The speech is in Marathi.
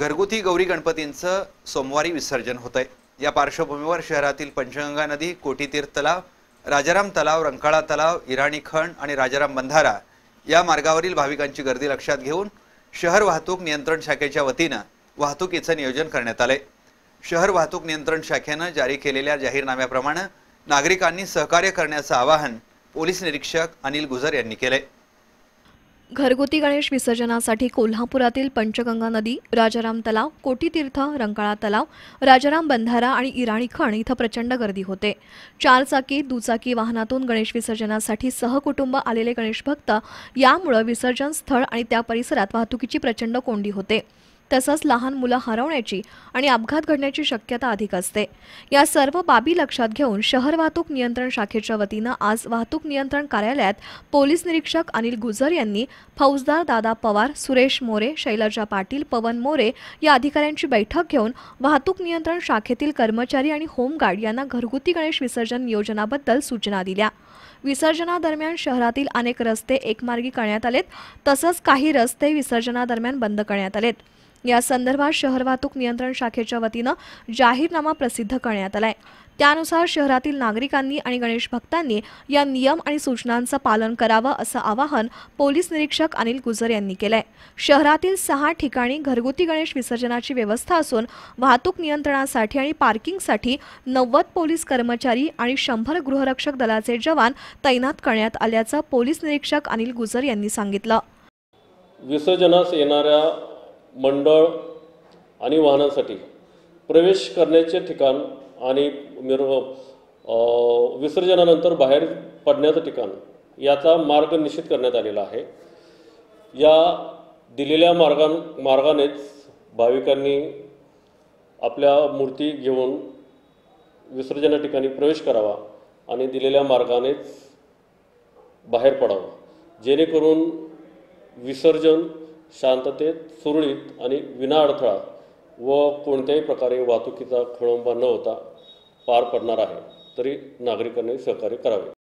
घरगुती गौरी गणपतींचं सोमवारी विसर्जन होतंय या पार्श्वभूमीवर शहरातील पंचगंगा नदी कोटीतीर तलाव राजाराम तलाव रंकाळा तलाव इराणी खण आणि राजाराम बंधारा या मार्गावरील भाविकांची गर्दी लक्षात घेऊन शहर वाहतूक नियंत्रण शाखेच्या वतीनं वाहतुकीचं नियोजन करण्यात आलंय शहर वाहतूक नियंत्रण शाखेनं जारी केलेल्या जाहीरनाम्याप्रमाणे नागरिकांनी सहकार्य करण्याचं आवाहन पोलीस निरीक्षक अनिल गुजर यांनी केले घरगुती गणेश विसर्जनासाठी कोल्हापुरातील पंचगंगा नदी राजाराम तलाव कोटीतीर्थ रंकाळा तलाव राजाराम बंधारा आणि इराणी खण इथं प्रचंड गर्दी होते चारचाकी दुचाकी वाहनातून गणेश विसर्जनासाठी सहकुटुंब आलेले गणेश भक्त यामुळं विसर्जन स्थळ आणि त्या परिसरात वाहतुकीची प्रचंड कोंडी होते तसंच लहान मुलं हरवण्याची आणि अपघात घडण्याची शक्यता अधिक असते या सर्व बाबी लक्षात घेऊन शहर वाहतूक नियंत्रण शाखेच्या वतीनं आज वाहतूक नियंत्रण कार्यालयात पोलीस निरीक्षक अनिल गुजर यांनी फौजदार दादा पवार सुरेश मोरे शैलजा पाटील पवन मोरे या अधिकाऱ्यांची बैठक घेऊन वाहतूक नियंत्रण शाखेतील कर्मचारी आणि होमगार्ड यांना घरगुती गणेश विसर्जन योजनाबद्दल सूचना दिल्या विसर्जनादरम्यान शहरातील अनेक रस्ते एकमार्गी करण्यात आलेत तसंच काही रस्ते विसर्जनादरम्यान बंद करण्यात आलेत या संदर्भात शहर वाहतूक नियंत्रण शाखेच्या वतीनं जाहीरनामा प्रसिद्ध करण्यात आलाय त्यानुसार शहरातील नागरिकांनी आणि गणेश भक्तांनी या नियम आणि सूचनांचं पालन करावं असं आवाहन पोलीस निरीक्षक अनिल गुजर यांनी केलंय शहरातील सहा ठिकाणी घरगुती गणेश विसर्जनाची व्यवस्था असून वाहतूक नियंत्रणासाठी आणि पार्किंगसाठी नव्वद पोलीस कर्मचारी आणि शंभर गृहरक्षक दलाचे जवान तैनात करण्यात आल्याचं पोलीस निरीक्षक अनिल गुजर यांनी सांगितलं विसर्जनास येणाऱ्या मंडळ आणि वाहनांसाठी प्रवेश करण्याचे ठिकाण आणि मिर विसर्जनानंतर बाहेर पडण्याचं ठिकाण याचा मार्ग निश्चित करण्यात आलेला आहे या दिलेल्या मार्गां मार्गानेच भाविकांनी आपल्या मूर्ती घेऊन विसर्जना ठिकाणी प्रवेश करावा आणि दिलेल्या मार्गानेच बाहेर पडावं जेणेकरून विसर्जन शांततेत सुरळीत आणि विनाअडथळा व कोणत्याही प्रकारे वाहतुकीचा खोळंबा न होता पार पडणार आहे तरी नागरिकांनी सहकार्य करावे